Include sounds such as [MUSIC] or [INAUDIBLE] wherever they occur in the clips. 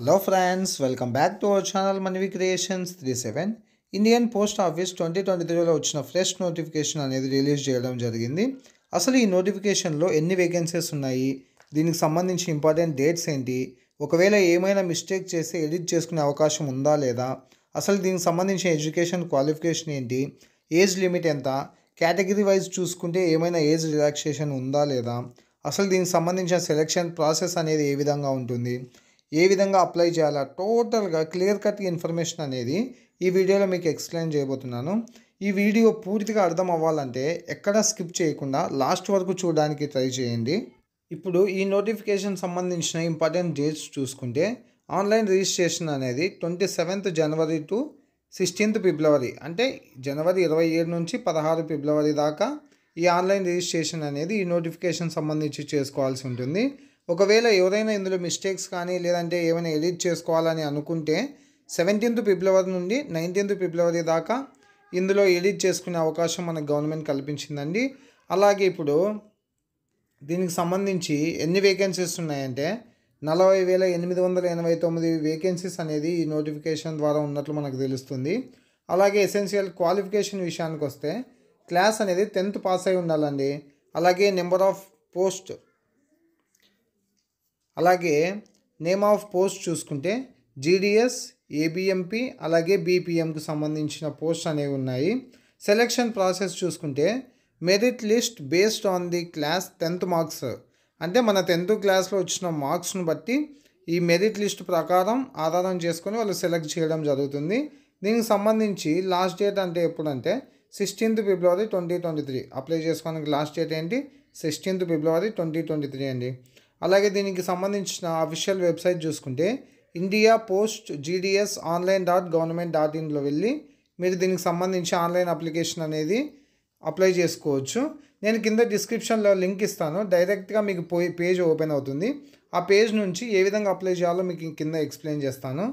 hello friends welcome back to our channel Manavi creations three seven Indian post office twenty twenty త్రీలో వచ్చిన fresh notification అనేది release చేయడం జరిగింది అసలు ఈ నోటిఫికేషన్లో ఎన్ని వేకెన్సీస్ ఉన్నాయి దీనికి సంబంధించి ఇంపార్టెంట్ డేట్స్ ఏంటి ఒకవేళ ఏమైనా మిస్టేక్ చేసి ఎడిట్ చేసుకునే అవకాశం ఉందా లేదా అసలు దీనికి సంబంధించిన ఎడ్యుకేషన్ క్వాలిఫికేషన్ ఏంటి ఏజ్ లిమిట్ ఎంత కేటగిరీ వైజ్ చూసుకుంటే ఏమైనా ఏజ్ రిలాక్సేషన్ ఉందా లేదా అసలు దీనికి సంబంధించిన సెలెక్షన్ ప్రాసెస్ అనేది ఏ విధంగా ఉంటుంది ఏ విధంగా అప్లై చేయాలా టోటల్గా క్లియర్ కట్ ఇన్ఫర్మేషన్ అనేది ఈ వీడియోలో మీకు ఎక్స్ప్లెయిన్ చేయబోతున్నాను ఈ వీడియో పూర్తిగా అర్థం అవ్వాలంటే ఎక్కడ స్కిప్ చేయకుండా లాస్ట్ వరకు చూడడానికి ట్రై చేయండి ఇప్పుడు ఈ నోటిఫికేషన్ సంబంధించిన ఇంపార్టెంట్ డేట్స్ చూసుకుంటే ఆన్లైన్ రిజిస్ట్రేషన్ అనేది twenty seventh January to sixteenth February అంటే జనవరి ఇరవై ఏడు నుంచి పదహారు ఫిబ్రవరి దాకా ఈ ఆన్లైన్ రిజిస్ట్రేషన్ అనేది ఈ నోటిఫికేషన్ సంబంధించి చేసుకోవాల్సి ఉంటుంది ఒకవేళ ఎవరైనా ఇందులో మిస్టేక్స్ కానీ లేదంటే ఏమైనా ఎడిట్ చేసుకోవాలని అనుకుంటే సెవెంటీన్త్ ఫిబ్రవరి నుండి నైన్టీన్త్ ఫిబ్రవరి దాకా ఇందులో ఎడిట్ చేసుకునే అవకాశం మనకు గవర్నమెంట్ కల్పించిందండి అలాగే ఇప్పుడు దీనికి సంబంధించి ఎన్ని వేకెన్సీస్ ఉన్నాయంటే నలభై వేల ఎనిమిది వందల ఎనభై తొమ్మిది వేకెన్సీస్ అనేది ఈ నోటిఫికేషన్ ద్వారా ఉన్నట్లు మనకు తెలుస్తుంది అలాగే ఎసెన్షియల్ క్వాలిఫికేషన్ విషయానికి వస్తే క్లాస్ అనేది టెన్త్ పాస్ అయి ఉండాలండి అలాగే నెంబర్ ఆఫ్ పోస్ట్ అలాగే నేమ్ ఆఫ్ పోస్ట్ చూసుకుంటే జీడిఎస్ ఏబిఎంపి అలాగే బీపీఎంకు సంబంధించిన పోస్ట్ అనేవి ఉన్నాయి సెలెక్షన్ ప్రాసెస్ చూసుకుంటే merit list based on the class tenth marks అంటే మన టెన్త్ క్లాస్లో వచ్చిన మార్క్స్ను బట్టి ఈ మెరిట్ లిస్ట్ ప్రకారం ఆధారం చేసుకొని వాళ్ళు సెలెక్ట్ చేయడం జరుగుతుంది దీనికి సంబంధించి లాస్ట్ డేట్ అంటే ఎప్పుడంటే sixteenth February twenty twenty three apply చేసుకోవడానికి లాస్ట్ డేట్ ఏంటి sixteenth February twenty twenty three అండి అలాగే దీనికి సంబంధించిన అఫీషియల్ వెబ్సైట్ చూసుకుంటే India post GDS online dot government dot ఇన్లో వెళ్ళి మీరు దీనికి సంబంధించి ఆన్లైన్ అప్లికేషన్ అనేది అప్లై చేసుకోవచ్చు నేను కింద డిస్క్రిప్షన్లో లింక్ ఇస్తాను డైరెక్ట్గా మీకు పోయి పేజ్ ఓపెన్ అవుతుంది ఆ పేజ్ నుంచి ఏ విధంగా అప్లై చేయాలో మీకు కింద ఎక్స్ప్లెయిన్ చేస్తాను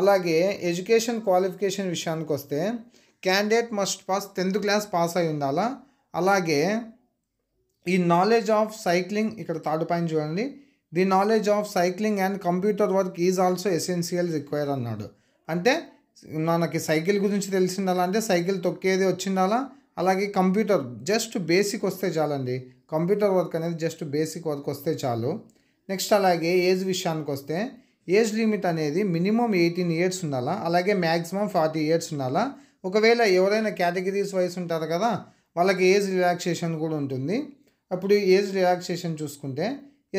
అలాగే ఎడ్యుకేషన్ క్వాలిఫికేషన్ విషయానికి వస్తే candidate must pass tenth class pass అయి ఉండాలా అలాగే ఈ నాలెడ్జ్ ఆఫ్ సైక్లింగ్ ఇక్కడ థర్డ్ పాయింట్ చూడండి the knowledge of cycling and computer work is also essential require అన్నాడు అంటే మనకి సైకిల్ గురించి తెలిసిండాలా అంటే సైకిల్ తొక్కేది వచ్చిండాలా అలాగే కంప్యూటర్ జస్ట్ బేసిక్ వస్తే చాలండి కంప్యూటర్ వర్క్ అనేది జస్ట్ బేసిక్ వర్క్ వస్తే చాలు నెక్స్ట్ అలాగే ఏజ్ విషయానికి వస్తే ఏజ్ లిమిట్ అనేది మినిమం ఎయిటీన్ ఇయర్స్ ఉండాలా అలాగే మ్యాక్సిమం ఫార్టీ ఇయర్స్ ఉండాలా ఒకవేళ ఎవరైనా కేటగిరీస్ వైస్ ఉంటారు కదా వాళ్ళకి ఏజ్ రిలాక్సేషన్ కూడా ఉంటుంది అప్పుడు ఏజ్ రిలాక్సేషన్ చూసుకుంటే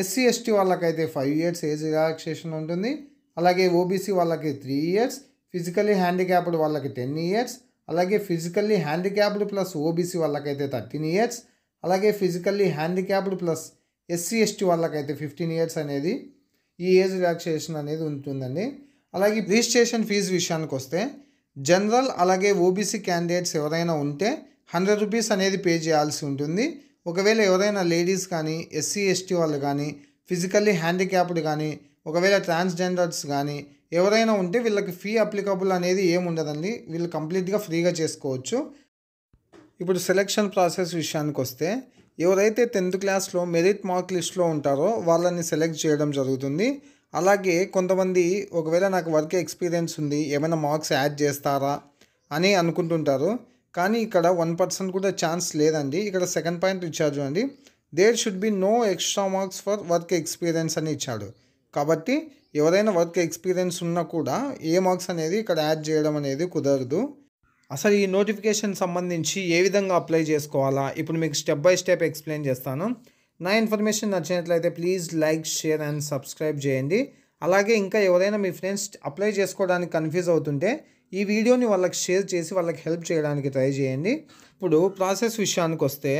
ఎస్సీ ఎస్టీ వాళ్ళకైతే ఫైవ్ ఇయర్స్ ఏజ్ రిలాక్సేషన్ ఉంటుంది అలాగే ఓబీసీ వాళ్ళకి త్రీ ఇయర్స్ ఫిజికల్లీ హ్యాండిక్యాప్డ్ వాళ్ళకి టెన్ ఇయర్స్ అలాగే ఫిజికల్లీ హ్యాండిక్యాప్డ్ ప్లస్ ఓబీసీ వాళ్ళకైతే థర్టీన్ ఇయర్స్ అలాగే physically handicapped plus SC ST వాళ్ళకైతే ఫిఫ్టీన్ ఇయర్స్ అనేది ఈ ఏజ్ రిలాక్సేషన్ అనేది ఉంటుందండి అలాగే రిజిస్ట్రేషన్ ఫీజు విషయానికి వస్తే జనరల్ అలాగే ఓబీసీ క్యాండిడేట్స్ ఎవరైనా ఉంటే హండ్రెడ్ రూపీస్ అనేది పే చేయాల్సి ఉంటుంది ఒకవేళ ఎవరైనా లేడీస్ కానీ ఎస్సీ ఎస్టీ వాళ్ళు కానీ ఫిజికల్లీ హ్యాండిక్యాప్డ్ కానీ ఒకవేళ ట్రాన్స్జెండర్స్ కానీ ఎవరైనా ఉంటే వీళ్ళకి ఫీ అప్లికబుల్ అనేది ఏమి ఉండదండి వీళ్ళు కంప్లీట్గా ఫ్రీగా చేసుకోవచ్చు ఇప్పుడు సెలెక్షన్ ప్రాసెస్ విషయానికి వస్తే ఎవరైతే టెన్త్ క్లాస్లో మెరిట్ మార్క్ లిస్ట్లో ఉంటారో వాళ్ళని సెలెక్ట్ చేయడం జరుగుతుంది అలాగే కొంతమంది ఒకవేళ నాకు వర్క్ ఎక్స్పీరియన్స్ ఉంది ఏమైనా మార్క్స్ యాడ్ చేస్తారా అని అనుకుంటుంటారు కానీ ఇక్కడ వన్ పర్సెంట్ కూడా ఛాన్స్ లేదండి ఇక్కడ సెకండ్ పాయింట్ ఇచ్చారు అండి there should be no extra marks for work experience అని ఇచ్చాడు కాబట్టి ఎవరైనా వర్క్ ఎక్స్పీరియన్స్ ఉన్నా కూడా ఏ మార్క్స్ అనేది ఇక్కడ యాడ్ చేయడం అనేది కుదరదు అసలు ఈ నోటిఫికేషన్ సంబంధించి ఏ విధంగా అప్లై చేసుకోవాలా ఇప్పుడు మీకు స్టెప్ బై స్టెప్ ఎక్స్ప్లెయిన్ చేస్తాను నా ఇన్ఫర్మేషన్ నచ్చినట్లయితే please like share and subscribe చేయండి అలాగే ఇంకా ఎవరైనా మీ ఫ్రెండ్స్ అప్లై చేసుకోవడానికి కన్ఫ్యూజ్ అవుతుంటే ఈ వీడియోని వాళ్ళకి షేర్ చేసి వాళ్ళకి హెల్ప్ చేయడానికి ట్రై చేయండి ఇప్పుడు ప్రాసెస్ విషయానికి వస్తే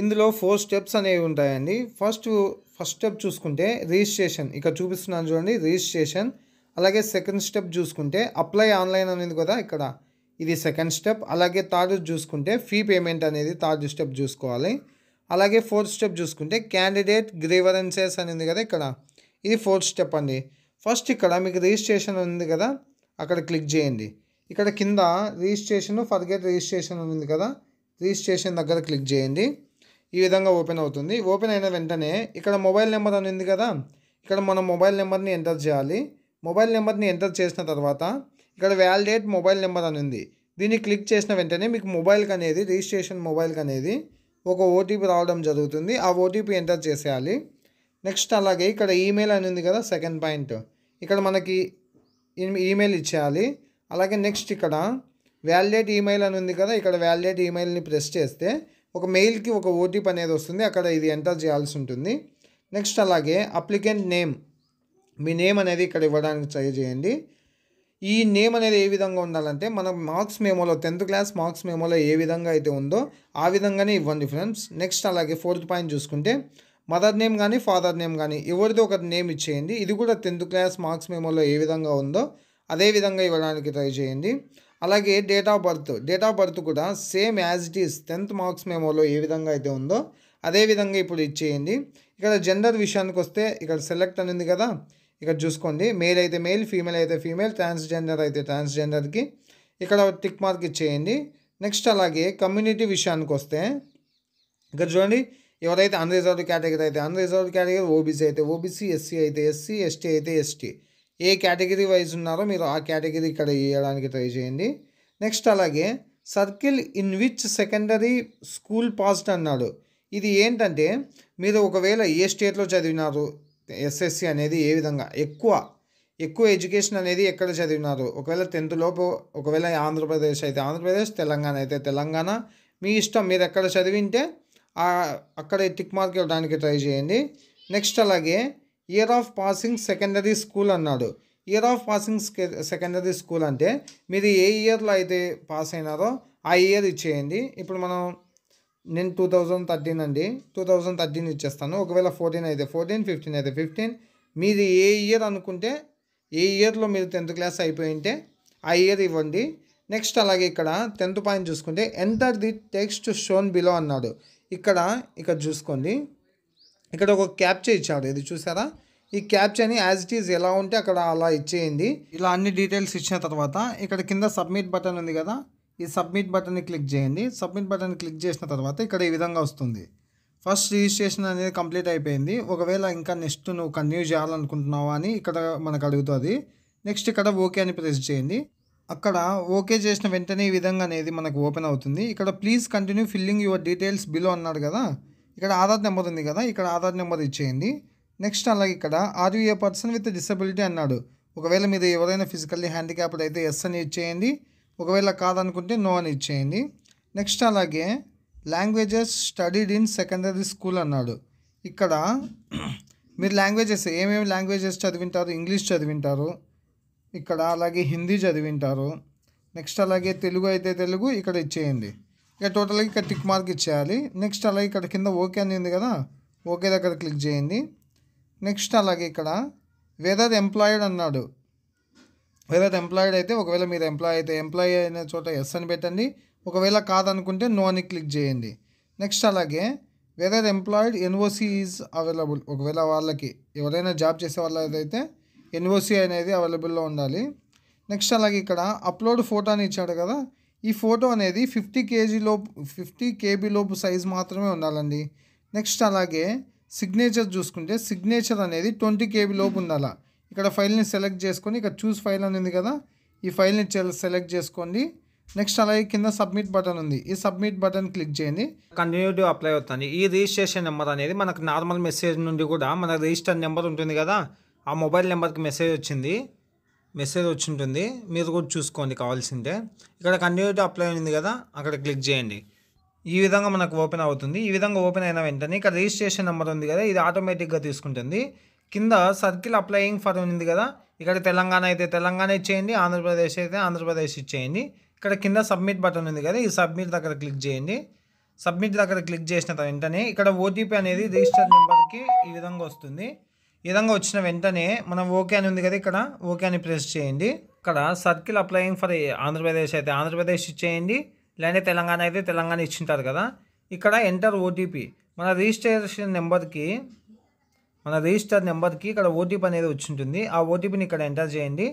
ఇందులో ఫోర్ స్టెప్స్ అనేవి ఉంటాయండి ఫస్ట్ ఫస్ట్ స్టెప్ చూసుకుంటే రిజిస్ట్రేషన్ ఇక్కడ చూపిస్తున్నాను చూడండి రిజిస్ట్రేషన్ అలాగే సెకండ్ స్టెప్ చూసుకుంటే అప్లై ఆన్లైన్ అనేది కదా ఇక్కడ ఇది సెకండ్ స్టెప్ అలాగే థర్డ్ చూసుకుంటే ఫీ పేమెంట్ అనేది థర్డ్ స్టెప్ చూసుకోవాలి అలాగే ఫోర్త్ స్టెప్ చూసుకుంటే క్యాండిడేట్ గ్రీవరెన్సెస్ అనేది కదా ఇక్కడ ఇది ఫోర్త్ స్టెప్ అండి ఫస్ట్ ఇక్కడ మీకు రిజిస్ట్రేషన్ ఉంది కదా అక్కడ క్లిక్ చేయండి ఇక్కడ కింద రిజిస్ట్రేషన్ ఫర్గెట్ రిజిస్ట్రేషన్ ఉంది కదా రిజిస్ట్రేషన్ దగ్గర క్లిక్ చేయండి ఈ విధంగా ఓపెన్ అవుతుంది ఓపెన్ అయిన వెంటనే ఇక్కడ మొబైల్ నెంబర్ అని ఉంది కదా ఇక్కడ మనం మొబైల్ నెంబర్ని ఎంటర్ చేయాలి మొబైల్ నెంబర్ని ఎంటర్ చేసిన తర్వాత ఇక్కడ వ్యాలిడేట్ మొబైల్ నెంబర్ అని ఉంది దీన్ని క్లిక్ చేసిన వెంటనే మీకు మొబైల్కి అనేది రిజిస్ట్రేషన్ మొబైల్కి అనేది ఒక ఓటీపీ రావడం జరుగుతుంది ఆ ఓటీపీ ఎంటర్ చేసేయాలి నెక్స్ట్ అలాగే ఇక్కడ ఈమెయిల్ అని ఉంది కదా సెకండ్ పాయింట్ ఇక్కడ మనకి ఈమెయిల్ ఇచ్చేయాలి అలాగే నెక్స్ట్ ఇక్కడ వ్యాలిడేట్ ఈమెయిల్ అని ఉంది కదా ఇక్కడ వ్యాలిడేట్ ఈమెయిల్ని ప్రెస్ చేస్తే ఒక మెయిల్కి ఒక ఓటీపీ అనేది వస్తుంది అక్కడ ఇది ఎంటర్ చేయాల్సి ఉంటుంది నెక్స్ట్ అలాగే అప్లికెంట్ నేమ్ మీ నేమ్ అనేది ఇక్కడ ఇవ్వడానికి ట్రై చేయండి ఈ నేమ్ అనేది ఏ విధంగా ఉండాలంటే మన మార్క్స్ మేమోలో టెన్త్ క్లాస్ మార్క్స్ మేమోలో ఏ విధంగా అయితే ఉందో ఆ విధంగానే ఇవ్వండి ఫ్రెండ్స్ నెక్స్ట్ అలాగే ఫోర్త్ పాయింట్ చూసుకుంటే మదర్ నేమ్ కానీ ఫాదర్ నేమ్ కానీ ఎవరిది ఒకటి నేమ్ ఇచ్చేయండి ఇది కూడా టెన్త్ క్లాస్ మార్క్స్ మేమోలో ఏ విధంగా ఉందో అదే విధంగా ఇవ్వడానికి ట్రై చేయండి అలాగే date of birth date of birth కూడా same as it is tenth marks మేమోలో ఏ విధంగా అయితే ఉందో అదే విధంగా ఇప్పుడు ఇచ్చేయండి ఇక్కడ జెండర్ విషయానికి వస్తే ఇక్కడ సెలెక్ట్ అనింది కదా ఇక్కడ చూసుకోండి మేల్ అయితే మేల్ ఫీమేల్ అయితే ఫీమేల్ ట్రాన్స్జెండర్ అయితే ట్రాన్స్జెండర్కి ఇక్కడ టిక్ మార్క్ ఇచ్చేయండి నెక్స్ట్ అలాగే కమ్యూనిటీ విషయానికి వస్తే ఇక్కడ చూడండి ఎవరైతే అన్రిజర్వ్డ్ కేటగిరీ అయితే అన్రిజర్వ్డ్ కేటగిరీ ఓబీసీ అయితే ఓబీసీ ఎస్సీ అయితే ఎస్సీ ఎస్టీ అయితే ఎస్టీ ఏ కేటగిరీ వైజ్ ఉన్నారో మీరు ఆ కేటగిరీ ఇక్కడ వేయడానికి ట్రై చేయండి నెక్స్ట్ అలాగే circle in which secondary school passed అన్నాడు ఇది ఏంటంటే మీరు ఒకవేళ ఏ స్టేట్లో చదివినారు ఎస్ఎస్సి అనేది ఏ విధంగా ఎక్కువ ఎక్కువ ఎడ్యుకేషన్ అనేది ఎక్కడ చదివినారు ఒకవేళ టెన్త్ లోపు ఒకవేళ ఆంధ్రప్రదేశ్ అయితే ఆంధ్రప్రదేశ్ తెలంగాణ అయితే తెలంగాణ మీ ఇష్టం మీరు ఎక్కడ చదివింటే అక్కడే టిక్ మార్క్ ఇవ్వడానికి ట్రై చేయండి నెక్స్ట్ అలాగే year of passing secondary school అన్నాడు year of passing secondary school అంటే మీరు ఏ ఇయర్లో అయితే పాస్ అయినారో ఆ ఇయర్ ఇచ్చేయండి ఇప్పుడు మనం నేను టూ థౌజండ్ థర్టీన్ అండి టూ థౌజండ్ థర్టీన్ ఇచ్చేస్తాను ఒకవేళ ఫోర్టీన్ అయితే ఫోర్టీన్ ఫిఫ్టీన్ అయితే ఫిఫ్టీన్ మీరు ఏ ఇయర్ అనుకుంటే ఏ ఇయర్లో మీరు టెన్త్ క్లాస్ అయిపోయి ఉంటే ఆ ఇయర్ ఇవ్వండి నెక్స్ట్ అలాగే ఇక్కడ టెన్త్ పాయింట్ చూసుకుంటే enter the text shown below అన్నాడు ఇక్కడ ఇక్కడ చూసుకోండి ఇక్కడ ఒక క్యాప్చా ఇచ్చాడు ఇది చూసారా ఈ క్యాప్చని యాజ్ ఇట్ ఈజ్ ఎలా ఉంటే అక్కడ అలా ఇచ్చేయండి ఇలా అన్ని డీటెయిల్స్ ఇచ్చిన తర్వాత ఇక్కడ కింద సబ్మిట్ బటన్ ఉంది కదా ఈ సబ్మిట్ బటన్ని క్లిక్ చేయండి సబ్మిట్ బటన్ క్లిక్ చేసిన తర్వాత ఇక్కడ ఈ విధంగా వస్తుంది ఫస్ట్ రిజిస్ట్రేషన్ అనేది కంప్లీట్ అయిపోయింది ఒకవేళ ఇంకా నెక్స్ట్ నువ్వు కంటిన్యూ చేయాలనుకుంటున్నావా అని ఇక్కడ మనకు అడుగుతుంది నెక్స్ట్ ఇక్కడ ఓకే అని ప్రెస్ చేయండి అక్కడ ఓకే చేసిన వెంటనే ఈ విధంగా అనేది మనకు ఓపెన్ అవుతుంది ఇక్కడ please continue filling your details below అన్నాడు కదా ఇక్కడ ఆధార్ నెంబర్ ఉంది కదా ఇక్కడ ఆధార్ నెంబర్ ఇచ్చేయండి నెక్స్ట్ అలాగే ఇక్కడ are a person with disability అన్నాడు ఒకవేళ మీరు ఎవరైనా ఫిజికల్లీ హ్యాండిక్యాప్డ్ అయితే ఎస్ అని ఇచ్చేయండి ఒకవేళ కాదనుకుంటే నో అని ఇచ్చేయండి నెక్స్ట్ అలాగే languages studied in secondary school అన్నాడు ఇక్కడ [CLEARS THROAT] మీరు లాంగ్వేజెస్ ఏమేమి లాంగ్వేజెస్ చదివింటారు ఇంగ్లీష్ చదివింటారు ఇక్కడ అలాగే హిందీ చదివింటారు నెక్స్ట్ అలాగే తెలుగు అయితే తెలుగు ఇక్కడ ఇచ్చేయండి ఇక టోటల్గా ఇక్కడ టిక్ మార్క్ ఇచ్చేయాలి నెక్స్ట్ అలాగే ఇక్కడ కింద ఓకే అని ఉంది కదా ఓకే దగ్గర క్లిక్ చేయండి నెక్స్ట్ అలాగే ఇక్కడ వెదర్ ఎంప్లాయిడ్ అన్నాడు వెదర్ ఎంప్లాయిడ్ అయితే ఒకవేళ మీరు ఎంప్లాయ్ అయితే ఎంప్లాయ్ అయిన చోట ఎస్ అని పెట్టండి ఒకవేళ కాదనుకుంటే నో అని క్లిక్ చేయండి నెక్స్ట్ అలాగే whether employed NOC is available ఒకవేళ వాళ్ళకి ఎవరైనా జాబ్ చేసే వాళ్ళైతే ఎన్ఓసి అనేది అవైలబుల్లో ఉండాలి నెక్స్ట్ అలాగే ఇక్కడ అప్లోడ్ ఫోటోని ఇచ్చాడు కదా ఈ ఫోటో అనేది ఫిఫ్టీ కేజీలోపు ఫిఫ్టీ కేబీలోపు సైజ్ మాత్రమే ఉండాలండి నెక్స్ట్ అలాగే సిగ్నేచర్ చూసుకుంటే సిగ్నేచర్ అనేది ట్వంటీ కేబీ లోపు ఉండాలా ఇక్కడ ఫైల్ని సెలెక్ట్ చేసుకొని ఇక్కడ చూస్ ఫైల్ అనేది కదా ఈ ఫైల్ని సెలెక్ట్ చేసుకోండి నెక్స్ట్ అలాగే కింద సబ్మిట్ బటన్ ఉంది ఈ సబ్మిట్ బటన్ క్లిక్ చేయండి కంటిన్యూ టు అప్లై అవుతుంది ఈ రిజిస్ట్రేషన్ నెంబర్ అనేది మనకు నార్మల్ మెసేజ్ నుండి కూడా మన రిజిస్టర్ నెంబర్ ఉంటుంది కదా ఆ మొబైల్ నెంబర్కి మెసేజ్ వచ్చింది మెసేజ్ వచ్చి ఉంటుంది మీరు కూడా చూసుకోండి కావాల్సిందే ఇక్కడ కంటిన్యూ అప్లై ఉంది కదా అక్కడ క్లిక్ చేయండి ఈ విధంగా మనకు ఓపెన్ అవుతుంది ఈ విధంగా ఓపెన్ అయిన వెంటనే ఇక్కడ రిజిస్ట్రేషన్ నెంబర్ ఉంది కదా ఇది ఆటోమేటిక్గా తీసుకుంటుంది కింద సర్కిల్ అప్లయింగ్ ఫర్ ఉంది కదా ఇక్కడ తెలంగాణ అయితే తెలంగాణ ఇచ్చేయండి ఆంధ్రప్రదేశ్ అయితే ఆంధ్రప్రదేశ్ ఇచ్చేయండి ఇక్కడ కింద సబ్మిట్ బటన్ ఉంది కదా ఈ సబ్మిట్ దగ్గర క్లిక్ చేయండి సబ్మిట్ దగ్గర క్లిక్ చేసిన వెంటనే ఇక్కడ ఓటీపీ అనేది రిజిస్టర్ నెంబర్కి ఈ విధంగా వస్తుంది ఈ విధంగా వచ్చిన వెంటనే మనం ఓకే అని ఉంది కదా ఇక్కడ ఓకే అని ప్రెస్ చేయండి ఇక్కడ సర్కిల్ అప్లయింగ్ ఫర్ ఆంధ్రప్రదేశ్ అయితే ఆంధ్రప్రదేశ్ ఇచ్చేయండి లేదంటే తెలంగాణ అయితే తెలంగాణ ఇచ్చింటారు కదా ఇక్కడ ఎంటర్ ఓటీపీ మన రిజిస్ట్రేషన్ నెంబర్కి మన రిజిస్టర్ నెంబర్కి ఇక్కడ ఓటీపీ అనేది వచ్చింటుంది ఆ ఓటీపీని ఇక్కడ ఎంటర్ చేయండి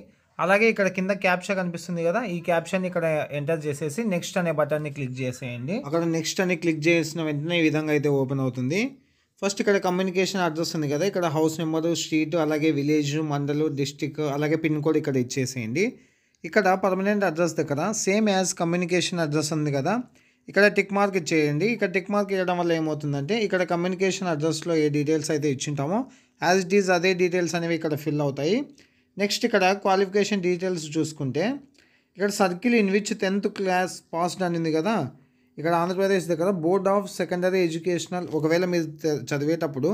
అలాగే ఇక్కడ కింద క్యాప్షన్ కనిపిస్తుంది కదా ఈ క్యాప్షన్ ఇక్కడ ఎంటర్ చేసేసి నెక్స్ట్ అనే బటన్ని క్లిక్ చేసేయండి అక్కడ నెక్స్ట్ అని క్లిక్ చేసిన వెంటనే ఈ విధంగా అయితే ఓపెన్ అవుతుంది ఫస్ట్ ఇక్కడ కమ్యూనికేషన్ అడ్రస్ ఉంది కదా ఇక్కడ హౌస్ నెంబరు స్ట్రీట్ అలాగే విలేజ్ మండలు డిస్టిక్ అలాగే పిన్ కోడ్ ఇక్కడ ఇచ్చేసేయండి ఇక్కడ పర్మనెంట్ అడ్రస్ దగ్గర సేమ్ యాజ్ కమ్యూనికేషన్ అడ్రస్ ఉంది కదా ఇక్కడ టిక్ మార్క్ ఇచ్చేయండి ఇక్కడ టిక్ మార్క్ ఇవ్వడం వల్ల ఏమవుతుందంటే ఇక్కడ కమ్యూనికేషన్ అడ్రస్లో ఏ డీటెయిల్స్ అయితే ఇచ్చింటామో యాజ్ ఇట్ ఈజ్ అదే డీటెయిల్స్ అనేవి ఇక్కడ ఫిల్ అవుతాయి నెక్స్ట్ ఇక్కడ క్వాలిఫికేషన్ డీటెయిల్స్ చూసుకుంటే ఇక్కడ circle in which tenth class passed అనింది కదా ఇక్కడ ఆంధ్రప్రదేశ్ దగ్గర బోర్డ్ ఆఫ్ సెకండరీ ఎడ్యుకేషనల్ ఒకవేళ మీరు చదివేటప్పుడు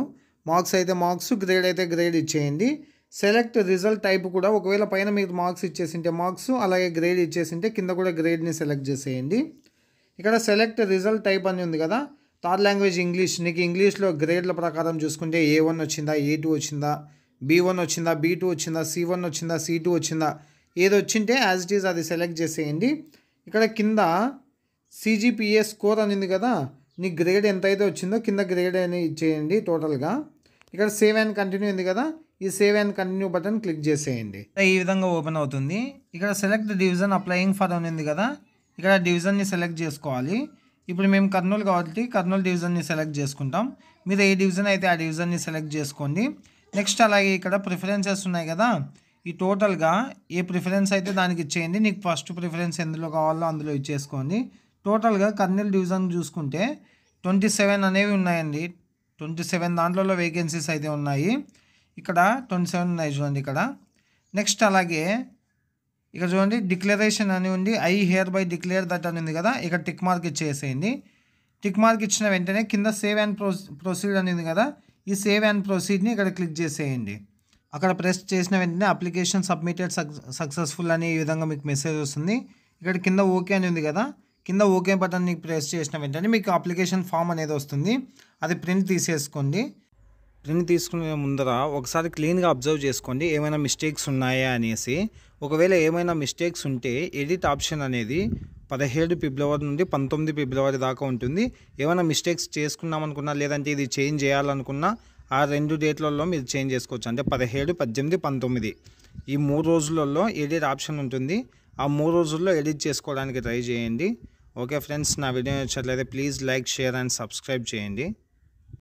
మార్క్స్ అయితే మార్క్స్ గ్రేడ్ అయితే గ్రేడ్ ఇచ్చేయండి సెలెక్ట్ రిజల్ట్ టైప్ కూడా ఒకవేళ పైన మీరు మార్క్స్ ఇచ్చేసింటే మార్క్స్ అలాగే గ్రేడ్ ఇచ్చేసింటే కింద కూడా గ్రేడ్ని సెలెక్ట్ చేసేయండి ఇక్కడ సెలెక్ట్ రిజల్ట్ టైప్ అని ఉంది కదా థర్డ్ లాంగ్వేజ్ ఇంగ్లీష్ నీకు ఇంగ్లీష్లో గ్రేడ్ల ప్రకారం చూసుకుంటే ఏ వన్ వచ్చిందా ఏ టూ వచ్చిందా బీ వన్ వచ్చిందా బీ టూ వచ్చిందా సి వన్ వచ్చిందా సి టూ వచ్చిందా ఏది వచ్చింటే యాజ్ ఇట్ ఈజ్ అది సెలెక్ట్ చేసేయండి ఇక్కడ కింద సిజిపిఏ స్కోర్ అనింది కదా నీ గ్రేడ్ ఎంత అయితే వచ్చిందో కింద గ్రేడ్ అని చేయండి టోటల్గా ఇక్కడ సేవ్ అండ్ కంటిన్యూ ఉంది కదా ఈ save and continue button click చేసేయండి ఈ విధంగా ఓపెన్ అవుతుంది ఇక్కడ సెలెక్ట్ డివిజన్ అప్లయింగ్ ఫర్ అని ఉంది కదా ఇక్కడ డివిజన్ని సెలెక్ట్ చేసుకోవాలి ఇప్పుడు మేము కర్నూలు కాబట్టి కర్నూలు డివిజన్ని సెలెక్ట్ చేసుకుంటాం మీరు ఏ డివిజన్ అయితే ఆ డివిజన్ని సెలెక్ట్ చేసుకోండి నెక్స్ట్ అలాగే ఇక్కడ ప్రిఫరెన్సెస్ ఉన్నాయి కదా ఈ టోటల్గా ఏ ప్రిఫరెన్స్ అయితే దానికి ఇచ్చేయండి నీకు ఫస్ట్ ప్రిఫరెన్స్ ఎందులో కావాలో అందులో ఇచ్చేసుకోండి టోటల్గా కర్నూలు డివిజన్ చూసుకుంటే ట్వంటీ సెవెన్ అనేవి ఉన్నాయండి ట్వంటీ సెవెన్ దాంట్లో వేకెన్సీస్ అయితే ఉన్నాయి ఇక్కడ ట్వంటీ సెవెన్ ఉన్నాయి చూడండి ఇక్కడ నెక్స్ట్ అలాగే ఇక్కడ చూడండి డిక్లరేషన్ అని ఉంది I hereby declare that అని ఉంది కదా ఇక్కడ టిక్ మార్క్ ఇచ్చేసేయండి టిక్ మార్క్ ఇచ్చిన వెంటనే కింద సేవ్ అండ్ ప్రొసీ ప్రొసీడ్ ఉంది కదా ఈ సేవ్ అండ్ ప్రొసీడ్ని ఇక్కడ క్లిక్ చేసేయండి అక్కడ ప్రెస్ చేసిన వెంటనే అప్లికేషన్ సబ్మిటెడ్ సక్సెస్ఫుల్ అనే ఈ విధంగా మీకు మెసేజ్ వస్తుంది ఇక్కడ కింద ఓకే అని ఉంది కదా కింద ఓకే బటన్ని ప్రెస్ చేసిన వెంటనే మీకు అప్లికేషన్ ఫామ్ అనేది వస్తుంది అది ప్రింట్ తీసేసుకోండి ప్రింట్ తీసుకునే ముందర ఒకసారి క్లీన్గా అబ్జర్వ్ చేసుకోండి ఏమైనా మిస్టేక్స్ ఉన్నాయా అనేసి ఒకవేళ ఏమైనా మిస్టేక్స్ ఉంటే ఎడిట్ ఆప్షన్ అనేది పదిహేడు ఫిబ్రవరి నుండి పంతొమ్మిది ఫిబ్రవరి దాకా ఉంటుంది ఏమైనా మిస్టేక్స్ చేసుకున్నాం అనుకున్నా లేదంటే ఇది చేంజ్ చేయాలనుకున్నా ఆ రెండు డేట్లలో మీరు చేంజ్ చేసుకోవచ్చు అంటే పదిహేడు పద్దెనిమిది పంతొమ్మిది ఈ మూడు రోజులలో ఎడిట్ ఆప్షన్ ఉంటుంది ఆ మూడు రోజుల్లో ఎడిట్ చేసుకోవడానికి ట్రై చేయండి ఓకే ఫ్రెండ్స్ నా వీడియో నచ్చినట్లయితే please like share and subscribe చేయండి